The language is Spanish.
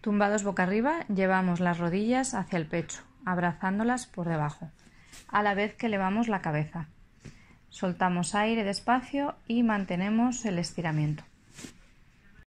Tumbados boca arriba, llevamos las rodillas hacia el pecho, abrazándolas por debajo, a la vez que elevamos la cabeza. Soltamos aire despacio y mantenemos el estiramiento.